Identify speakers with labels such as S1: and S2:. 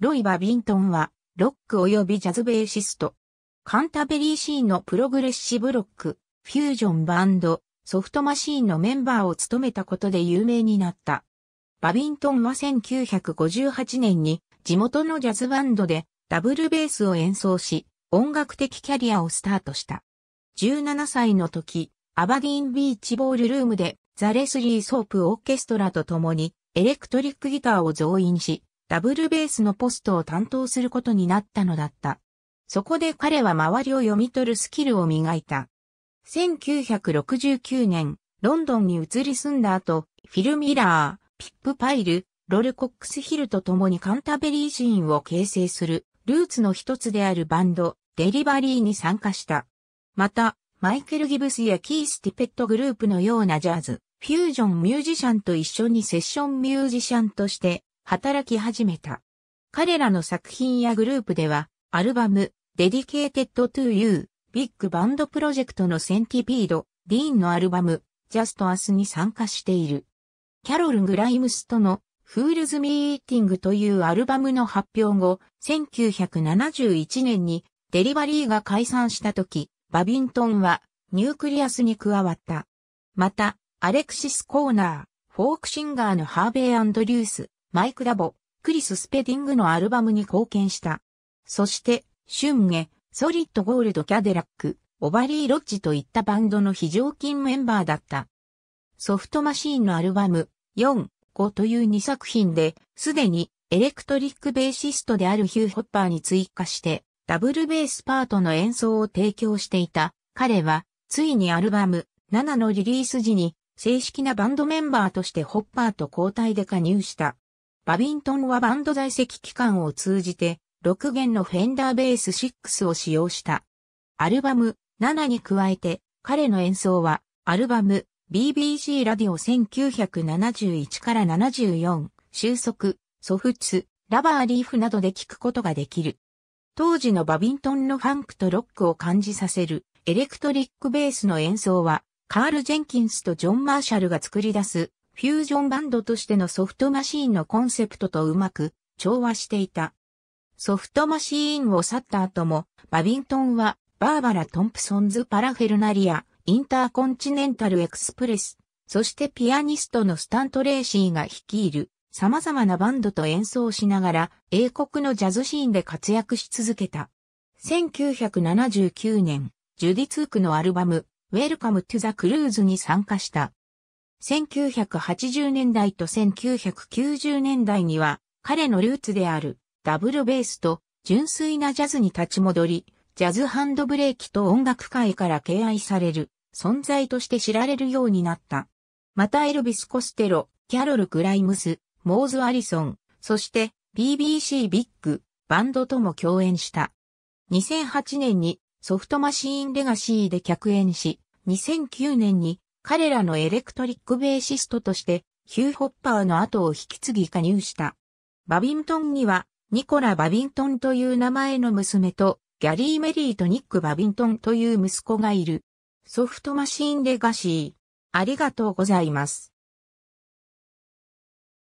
S1: ロイ・バビントンは、ロック及びジャズベーシスト。カンタベリーシーンのプログレッシブロック、フュージョンバンド、ソフトマシーンのメンバーを務めたことで有名になった。バビントンは1958年に地元のジャズバンドでダブルベースを演奏し、音楽的キャリアをスタートした。17歳の時、アバディーンビーチボールルームでザ・レスリー・ソープ・オーケストラと共にエレクトリックギターを増員し、ダブルベースのポストを担当することになったのだった。そこで彼は周りを読み取るスキルを磨いた。1969年、ロンドンに移り住んだ後、フィル・ミラー、ピップ・パイル、ロル・コックスヒルと共にカンタベリー人を形成する、ルーツの一つであるバンド、デリバリーに参加した。また、マイケル・ギブスやキース・ティペットグループのようなジャズ、フュージョンミュージシャンと一緒にセッションミュージシャンとして働き始めた。彼らの作品やグループでは、アルバム、Dedicated to You、ビッグバンドプロジェクトのセンティピード、ディーンのアルバム、Just アスに参加している。キャロル・グライムスとのフールズ・ミーイ e a t i というアルバムの発表後、1971年にデリバリーが解散した時、バビントンはニュークリアスに加わった。また、アレクシス・コーナー、フォークシンガーのハーベイ・アンドリュース、マイク・ラボ、クリス・スペディングのアルバムに貢献した。そして、シュンゲ、ソリッド・ゴールド・キャデラック、オバリー・ロッジといったバンドの非常勤メンバーだった。ソフトマシーンのアルバム、4、5という2作品で、すでにエレクトリックベーシストであるヒュー・ホッパーに追加して、ダブルベースパートの演奏を提供していた。彼は、ついにアルバム、7のリリース時に、正式なバンドメンバーとしてホッパーと交代で加入した。バビントンはバンド在籍期間を通じて、6弦のフェンダーベース6を使用した。アルバム7に加えて、彼の演奏は、アルバム BBC ラディオ1971から74、収束、ソフツ、ラバーリーフなどで聴くことができる。当時のバビントンのファンクとロックを感じさせるエレクトリックベースの演奏は、カール・ジェンキンスとジョン・マーシャルが作り出すフュージョンバンドとしてのソフトマシーンのコンセプトとうまく調和していた。ソフトマシーンを去った後も、バビントンは、バーバラ・トンプソンズ・パラフェルナリア、インターコンチネンタル・エクスプレス、そしてピアニストのスタント・レーシーが率いる、様々なバンドと演奏しながら、英国のジャズシーンで活躍し続けた。1979年、ジュディ・ツークのアルバム、ウェルカム・トゥ・ザ・クルーズに参加した。1980年代と1990年代には、彼のルーツであるダブルベースと純粋なジャズに立ち戻り、ジャズハンドブレーキと音楽界から敬愛される存在として知られるようになった。またエルビス・コステロ、キャロル・グライムス、モーズ・アリソン、そして BBC ビッグ、バンドとも共演した。2008年にソフトマシーンレガシーで客演し、2009年に彼らのエレクトリックベーシストとして、ヒュー・ホッパーの後を引き継ぎ加入した。バビントンには、ニコラ・バビントンという名前の娘と、ギャリー・メリーとニック・バビントンという息子がいる。ソフトマシーン・レガシー。ありがとうございます。